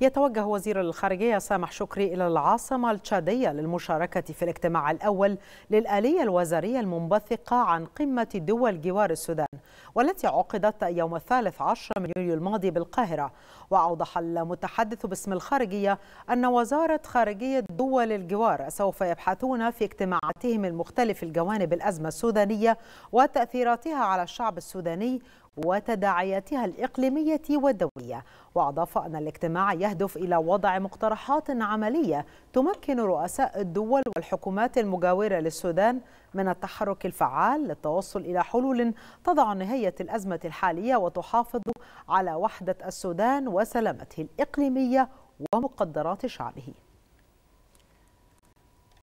يتوجه وزير الخارجية سامح شكري إلى العاصمة التشادية للمشاركة في الاجتماع الأول للآلية الوزارية المنبثقة عن قمة دول جوار السودان والتي عقدت يوم الثالث عشر من يوليو الماضي بالقاهرة وأوضح المتحدث باسم الخارجية أن وزارة خارجية دول الجوار سوف يبحثون في اجتماعاتهم المختلف الجوانب الأزمة السودانية وتأثيراتها على الشعب السوداني وتداعياتها الإقليمية والدولية وأضاف أن الاجتماع يهدف إلى وضع مقترحات عملية تمكن رؤساء الدول والحكومات المجاورة للسودان من التحرك الفعال للتوصل إلى حلول تضع نهاية الأزمة الحالية وتحافظ على وحدة السودان وسلامته الإقليمية ومقدرات شعبه